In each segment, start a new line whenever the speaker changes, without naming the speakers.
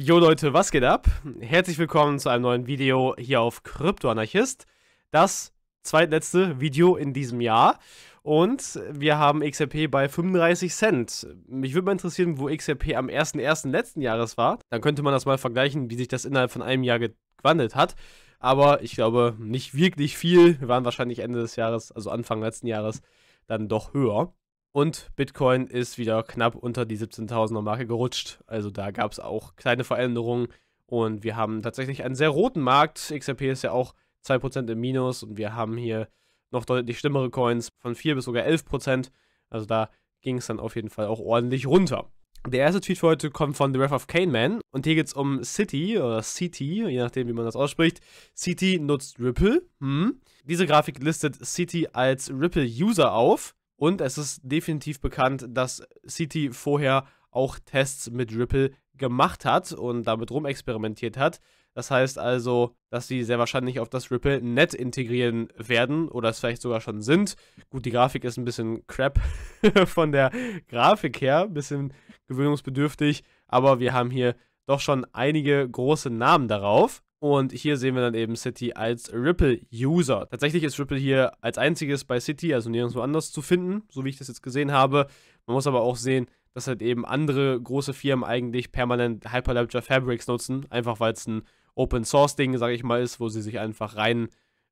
Jo Leute, was geht ab? Herzlich willkommen zu einem neuen Video hier auf Kryptoanarchist. Das zweitletzte Video in diesem Jahr. Und wir haben XRP bei 35 Cent. Mich würde mal interessieren, wo XRP am 1.1. letzten Jahres war. Dann könnte man das mal vergleichen, wie sich das innerhalb von einem Jahr gewandelt hat. Aber ich glaube, nicht wirklich viel. Wir waren wahrscheinlich Ende des Jahres, also Anfang letzten Jahres, dann doch höher. Und Bitcoin ist wieder knapp unter die 17.000er Marke gerutscht. Also da gab es auch kleine Veränderungen. Und wir haben tatsächlich einen sehr roten Markt. XRP ist ja auch 2% im Minus. Und wir haben hier noch deutlich schlimmere Coins von 4 bis sogar 11%. Also da ging es dann auf jeden Fall auch ordentlich runter. Der erste Tweet für heute kommt von The Wrath of Caneman und hier geht es um City oder CT, je nachdem wie man das ausspricht. City nutzt Ripple. Hm. Diese Grafik listet City als Ripple-User auf und es ist definitiv bekannt, dass City vorher auch Tests mit Ripple gemacht hat und damit rumexperimentiert hat. Das heißt also, dass sie sehr wahrscheinlich auf das Ripple-Net integrieren werden oder es vielleicht sogar schon sind. Gut, die Grafik ist ein bisschen crap von der Grafik her, ein bisschen gewöhnungsbedürftig, aber wir haben hier doch schon einige große Namen darauf. Und hier sehen wir dann eben City als Ripple-User. Tatsächlich ist Ripple hier als einziges bei City, also nirgendwo anders zu finden, so wie ich das jetzt gesehen habe. Man muss aber auch sehen, dass halt eben andere große Firmen eigentlich permanent Hyperledger Fabrics nutzen, einfach weil es ein Open-Source-Ding, sage ich mal, ist, wo sie sich einfach rein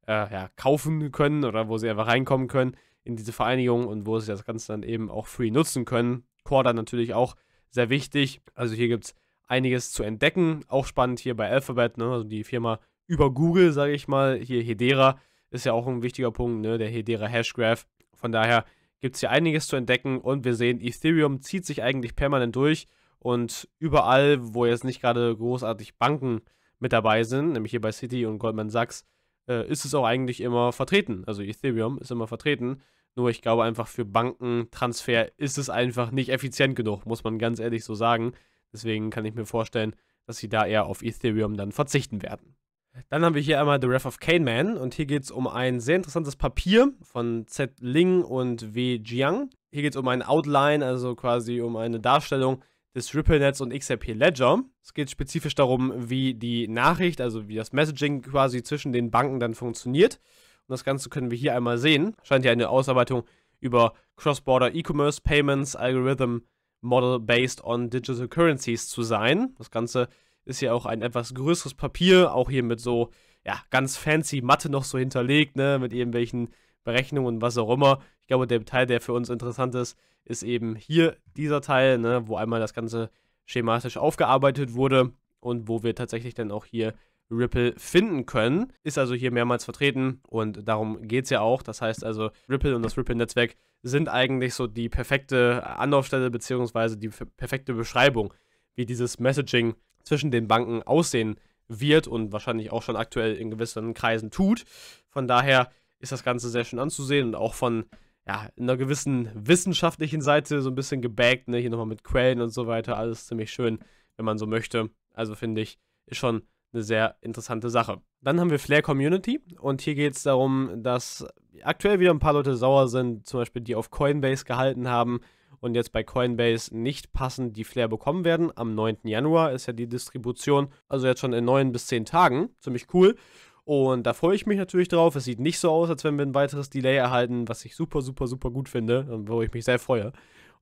äh, ja, kaufen können oder wo sie einfach reinkommen können in diese Vereinigung und wo sie das Ganze dann eben auch free nutzen können. Core dann natürlich auch sehr wichtig. Also hier gibt es einiges zu entdecken. Auch spannend hier bei Alphabet, ne? also die Firma über Google, sage ich mal. Hier Hedera ist ja auch ein wichtiger Punkt, ne? der Hedera Hashgraph. Von daher gibt es hier einiges zu entdecken und wir sehen, Ethereum zieht sich eigentlich permanent durch und überall, wo jetzt nicht gerade großartig Banken mit dabei sind, nämlich hier bei Citi und Goldman Sachs, äh, ist es auch eigentlich immer vertreten. Also Ethereum ist immer vertreten. Nur ich glaube einfach für Bankentransfer ist es einfach nicht effizient genug, muss man ganz ehrlich so sagen. Deswegen kann ich mir vorstellen, dass sie da eher auf Ethereum dann verzichten werden. Dann haben wir hier einmal The Wrath of Caneman und hier geht es um ein sehr interessantes Papier von Z. Ling und W. Jiang. Hier geht es um ein Outline, also quasi um eine Darstellung des Ripple Nets und XRP Ledger. Es geht spezifisch darum, wie die Nachricht, also wie das Messaging quasi zwischen den Banken dann funktioniert. Und das Ganze können wir hier einmal sehen. Scheint ja eine Ausarbeitung über Cross-Border E-Commerce Payments Algorithm Model Based on Digital Currencies zu sein. Das Ganze ist ja auch ein etwas größeres Papier, auch hier mit so, ja, ganz fancy Mathe noch so hinterlegt, ne, mit irgendwelchen Berechnungen und was auch immer. Ich glaube, der Teil, der für uns interessant ist, ist eben hier dieser Teil, ne, wo einmal das Ganze schematisch aufgearbeitet wurde und wo wir tatsächlich dann auch hier Ripple finden können. Ist also hier mehrmals vertreten und darum geht es ja auch. Das heißt also, Ripple und das Ripple-Netzwerk sind eigentlich so die perfekte Anlaufstelle beziehungsweise die perfekte Beschreibung, wie dieses Messaging zwischen den Banken aussehen wird und wahrscheinlich auch schon aktuell in gewissen Kreisen tut. Von daher ist das Ganze sehr schön anzusehen und auch von ja, einer gewissen wissenschaftlichen Seite so ein bisschen gebaggt, ne? hier nochmal mit Quellen und so weiter, alles ziemlich schön, wenn man so möchte. Also finde ich, ist schon eine sehr interessante Sache. Dann haben wir Flair Community und hier geht es darum, dass aktuell wieder ein paar Leute sauer sind, zum Beispiel die auf Coinbase gehalten haben und jetzt bei Coinbase nicht passend die Flair bekommen werden. Am 9. Januar ist ja die Distribution, also jetzt schon in 9 bis 10 Tagen. Ziemlich cool. Und da freue ich mich natürlich drauf. Es sieht nicht so aus, als wenn wir ein weiteres Delay erhalten, was ich super, super, super gut finde und wo ich mich sehr freue.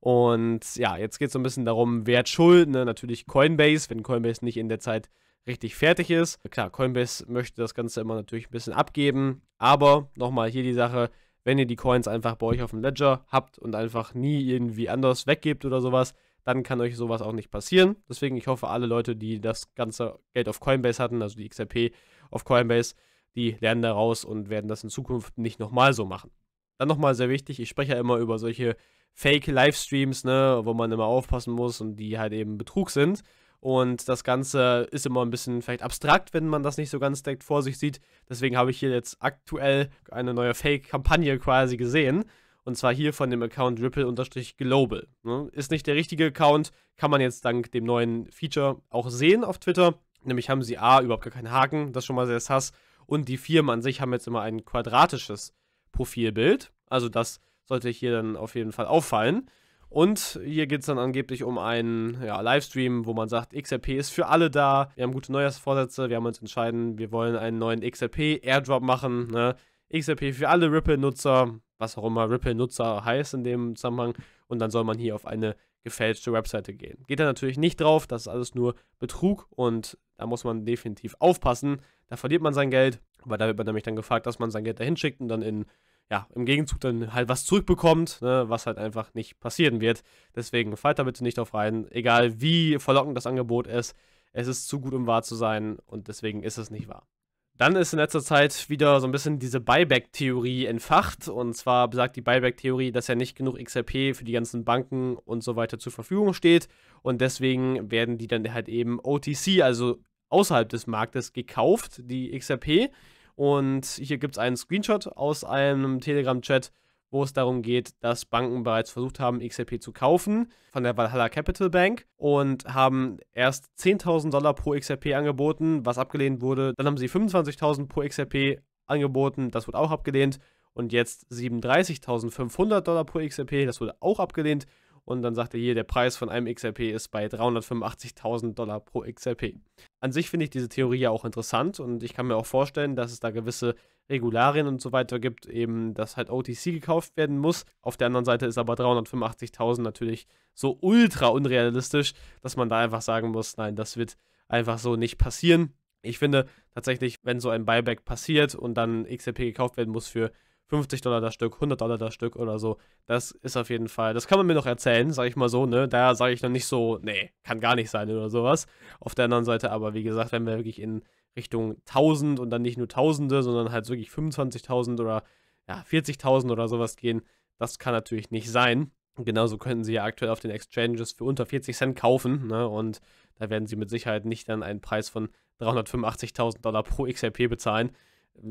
Und ja, jetzt geht es so ein bisschen darum, wer hat Schuld? Ne? Natürlich Coinbase, wenn Coinbase nicht in der Zeit richtig fertig ist. Klar, Coinbase möchte das Ganze immer natürlich ein bisschen abgeben, aber nochmal hier die Sache, wenn ihr die Coins einfach bei euch auf dem Ledger habt und einfach nie irgendwie anders weggebt oder sowas, dann kann euch sowas auch nicht passieren. Deswegen, ich hoffe, alle Leute, die das ganze Geld auf Coinbase hatten, also die XRP auf Coinbase, die lernen daraus und werden das in Zukunft nicht nochmal so machen. Dann nochmal sehr wichtig, ich spreche ja immer über solche Fake-Livestreams, ne, wo man immer aufpassen muss und die halt eben Betrug sind. Und das Ganze ist immer ein bisschen vielleicht abstrakt, wenn man das nicht so ganz direkt vor sich sieht. Deswegen habe ich hier jetzt aktuell eine neue Fake-Kampagne quasi gesehen. Und zwar hier von dem Account Ripple-Global. Ne? Ist nicht der richtige Account, kann man jetzt dank dem neuen Feature auch sehen auf Twitter. Nämlich haben sie A, überhaupt gar keinen Haken, das ist schon mal sehr sass. Und die Firmen an sich haben jetzt immer ein quadratisches Profilbild. Also das sollte hier dann auf jeden Fall auffallen. Und hier geht es dann angeblich um einen ja, Livestream, wo man sagt, XRP ist für alle da. Wir haben gute Neujahrsvorsätze, wir haben uns entschieden, wir wollen einen neuen XRP-Airdrop machen. Ne? XRP für alle Ripple-Nutzer, was auch immer Ripple-Nutzer heißt in dem Zusammenhang. Und dann soll man hier auf eine gefälschte Webseite gehen. Geht da natürlich nicht drauf, das ist alles nur Betrug und da muss man definitiv aufpassen. Da verliert man sein Geld, weil da wird man nämlich dann gefragt, dass man sein Geld da hinschickt und dann in ja, im Gegenzug dann halt was zurückbekommt, ne, was halt einfach nicht passieren wird. Deswegen fallt da bitte nicht auf rein, egal wie verlockend das Angebot ist. Es ist zu gut, um wahr zu sein und deswegen ist es nicht wahr. Dann ist in letzter Zeit wieder so ein bisschen diese Buyback-Theorie entfacht. Und zwar besagt die Buyback-Theorie, dass ja nicht genug XRP für die ganzen Banken und so weiter zur Verfügung steht. Und deswegen werden die dann halt eben OTC, also außerhalb des Marktes, gekauft, die XRP und hier gibt es einen Screenshot aus einem Telegram-Chat, wo es darum geht, dass Banken bereits versucht haben, XRP zu kaufen von der Valhalla Capital Bank und haben erst 10.000 Dollar pro XRP angeboten, was abgelehnt wurde. Dann haben sie 25.000 pro XRP angeboten, das wurde auch abgelehnt. Und jetzt 37.500 Dollar pro XRP, das wurde auch abgelehnt. Und dann sagt er hier, der Preis von einem XRP ist bei 385.000 Dollar pro XRP an sich finde ich diese Theorie ja auch interessant und ich kann mir auch vorstellen, dass es da gewisse Regularien und so weiter gibt, eben dass halt OTC gekauft werden muss. Auf der anderen Seite ist aber 385.000 natürlich so ultra unrealistisch, dass man da einfach sagen muss, nein, das wird einfach so nicht passieren. Ich finde tatsächlich, wenn so ein Buyback passiert und dann XRP gekauft werden muss für 50 Dollar das Stück, 100 Dollar das Stück oder so. Das ist auf jeden Fall, das kann man mir noch erzählen, sage ich mal so, ne? Da sage ich noch nicht so, nee, kann gar nicht sein oder sowas. Auf der anderen Seite aber, wie gesagt, wenn wir wirklich in Richtung 1000 und dann nicht nur Tausende, sondern halt wirklich 25.000 oder ja, 40.000 oder sowas gehen, das kann natürlich nicht sein. Genauso könnten sie ja aktuell auf den Exchanges für unter 40 Cent kaufen, ne? Und da werden sie mit Sicherheit nicht dann einen Preis von 385.000 Dollar pro XRP bezahlen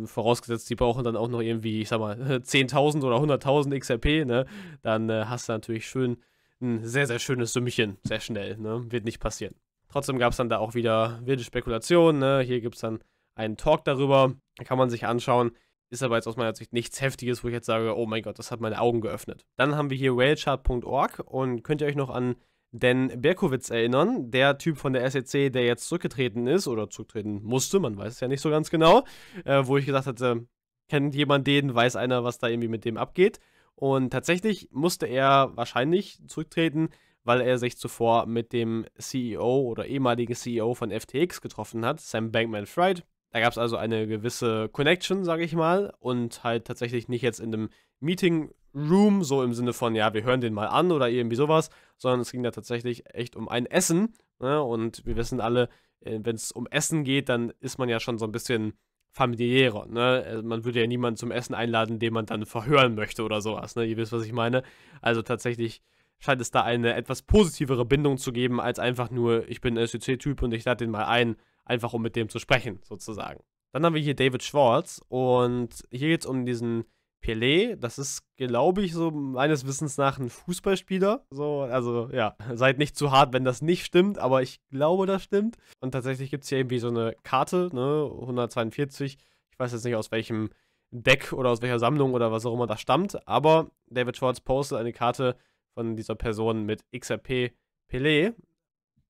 vorausgesetzt, die brauchen dann auch noch irgendwie, ich sag mal, 10.000 oder 100.000 XRP, ne, dann äh, hast du natürlich schön ein sehr, sehr schönes Sümmchen, sehr schnell, ne, wird nicht passieren. Trotzdem gab es dann da auch wieder wilde Spekulationen, ne, hier gibt es dann einen Talk darüber, kann man sich anschauen, ist aber jetzt aus meiner Sicht nichts Heftiges, wo ich jetzt sage, oh mein Gott, das hat meine Augen geöffnet. Dann haben wir hier whalechart.org und könnt ihr euch noch an denn Berkowitz erinnern, der Typ von der SEC, der jetzt zurückgetreten ist oder zurücktreten musste, man weiß es ja nicht so ganz genau, äh, wo ich gesagt hatte, kennt jemand den, weiß einer, was da irgendwie mit dem abgeht. Und tatsächlich musste er wahrscheinlich zurücktreten, weil er sich zuvor mit dem CEO oder ehemaligen CEO von FTX getroffen hat, Sam Bankman Fried. Da gab es also eine gewisse Connection, sage ich mal, und halt tatsächlich nicht jetzt in einem Meeting Room, so im Sinne von, ja, wir hören den mal an oder irgendwie sowas, sondern es ging da tatsächlich echt um ein Essen. Ne? Und wir wissen alle, äh, wenn es um Essen geht, dann ist man ja schon so ein bisschen familiärer. Ne? Äh, man würde ja niemanden zum Essen einladen, den man dann verhören möchte oder sowas. Ne? Ihr wisst, was ich meine. Also tatsächlich scheint es da eine etwas positivere Bindung zu geben, als einfach nur, ich bin ein SEC-Typ und ich lade den mal ein, einfach um mit dem zu sprechen, sozusagen. Dann haben wir hier David Schwartz und hier geht es um diesen Pelé. Das ist, glaube ich, so meines Wissens nach ein Fußballspieler. So, also ja, seid nicht zu hart, wenn das nicht stimmt, aber ich glaube, das stimmt. Und tatsächlich gibt es hier irgendwie so eine Karte, ne, 142. Ich weiß jetzt nicht aus welchem Deck oder aus welcher Sammlung oder was auch immer das stammt, aber David Schwartz postet eine Karte von dieser Person mit XRP Pelé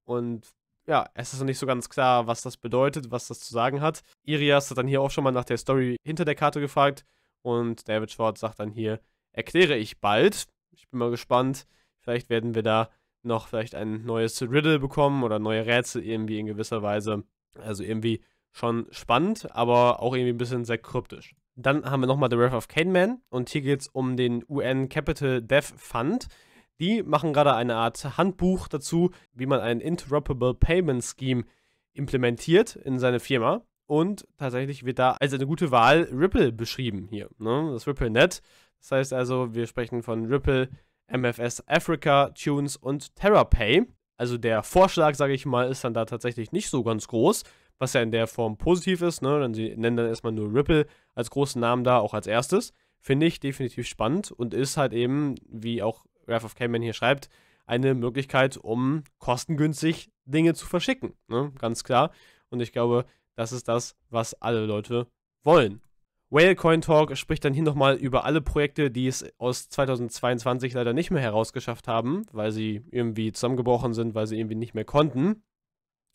und ja, es ist noch nicht so ganz klar, was das bedeutet, was das zu sagen hat. Irias hat dann hier auch schon mal nach der Story hinter der Karte gefragt und David Schwartz sagt dann hier, erkläre ich bald. Ich bin mal gespannt. Vielleicht werden wir da noch vielleicht ein neues Riddle bekommen oder neue Rätsel irgendwie in gewisser Weise. Also irgendwie schon spannend, aber auch irgendwie ein bisschen sehr kryptisch. Dann haben wir nochmal The Wrath of Kane Man und hier geht es um den UN Capital Death Fund. Die machen gerade eine Art Handbuch dazu, wie man ein Interoperable Payment Scheme implementiert in seine Firma. Und tatsächlich wird da als eine gute Wahl Ripple beschrieben hier. Ne? Das Ripple-Net. Das heißt also, wir sprechen von Ripple, MFS Africa, Tunes und TerraPay. Also der Vorschlag, sage ich mal, ist dann da tatsächlich nicht so ganz groß, was ja in der Form positiv ist. Ne? Denn sie nennen dann erstmal nur Ripple als großen Namen da, auch als erstes. Finde ich definitiv spannend und ist halt eben, wie auch Wrath of Cayman hier schreibt, eine Möglichkeit, um kostengünstig Dinge zu verschicken. Ne? Ganz klar. Und ich glaube, das ist das, was alle Leute wollen. Whalecoin Talk spricht dann hier nochmal über alle Projekte, die es aus 2022 leider nicht mehr herausgeschafft haben, weil sie irgendwie zusammengebrochen sind, weil sie irgendwie nicht mehr konnten.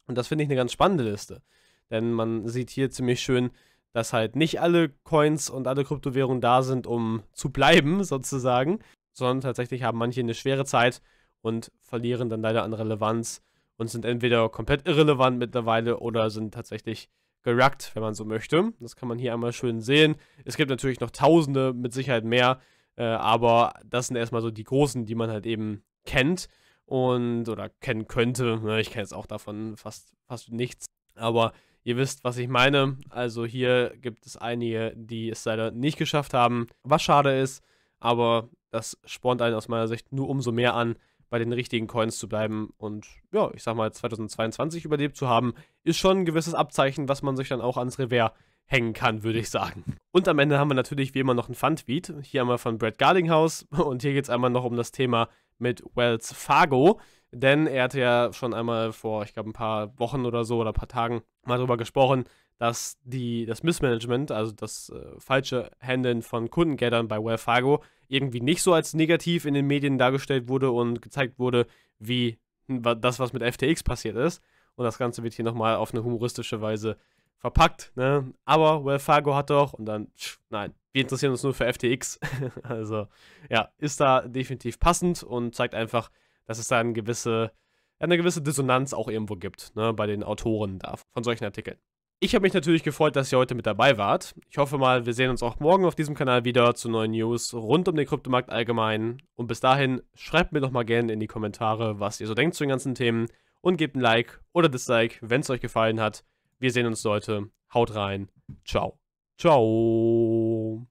Und das finde ich eine ganz spannende Liste. Denn man sieht hier ziemlich schön, dass halt nicht alle Coins und alle Kryptowährungen da sind, um zu bleiben, sozusagen sondern tatsächlich haben manche eine schwere Zeit und verlieren dann leider an Relevanz und sind entweder komplett irrelevant mittlerweile oder sind tatsächlich geruckt, wenn man so möchte. Das kann man hier einmal schön sehen. Es gibt natürlich noch tausende, mit Sicherheit mehr, äh, aber das sind erstmal so die großen, die man halt eben kennt und oder kennen könnte. Ich kenne jetzt auch davon fast, fast nichts, aber ihr wisst, was ich meine. Also hier gibt es einige, die es leider nicht geschafft haben, was schade ist, aber das spornt einen aus meiner Sicht nur umso mehr an, bei den richtigen Coins zu bleiben. Und ja, ich sag mal, 2022 überlebt zu haben, ist schon ein gewisses Abzeichen, was man sich dann auch ans Revers hängen kann, würde ich sagen. Und am Ende haben wir natürlich wie immer noch ein fun Hier einmal von Brad Garlinghouse und hier geht es einmal noch um das Thema mit Wells Fargo. Denn er hatte ja schon einmal vor, ich glaube, ein paar Wochen oder so oder ein paar Tagen mal drüber gesprochen, dass die, das Missmanagement, also das äh, falsche Handeln von Kundengeldern bei Wells Fargo, irgendwie nicht so als negativ in den Medien dargestellt wurde und gezeigt wurde, wie das, was mit FTX passiert ist. Und das Ganze wird hier nochmal auf eine humoristische Weise verpackt. Ne? Aber Wells Fargo hat doch und dann, pff, nein, wir interessieren uns nur für FTX. also ja, ist da definitiv passend und zeigt einfach, dass es da eine gewisse, eine gewisse Dissonanz auch irgendwo gibt ne, bei den Autoren da, von solchen Artikeln. Ich habe mich natürlich gefreut, dass ihr heute mit dabei wart. Ich hoffe mal, wir sehen uns auch morgen auf diesem Kanal wieder zu neuen News rund um den Kryptomarkt allgemein. Und bis dahin, schreibt mir doch mal gerne in die Kommentare, was ihr so denkt zu den ganzen Themen. Und gebt ein Like oder Dislike, wenn es euch gefallen hat. Wir sehen uns heute. Haut rein. Ciao. Ciao.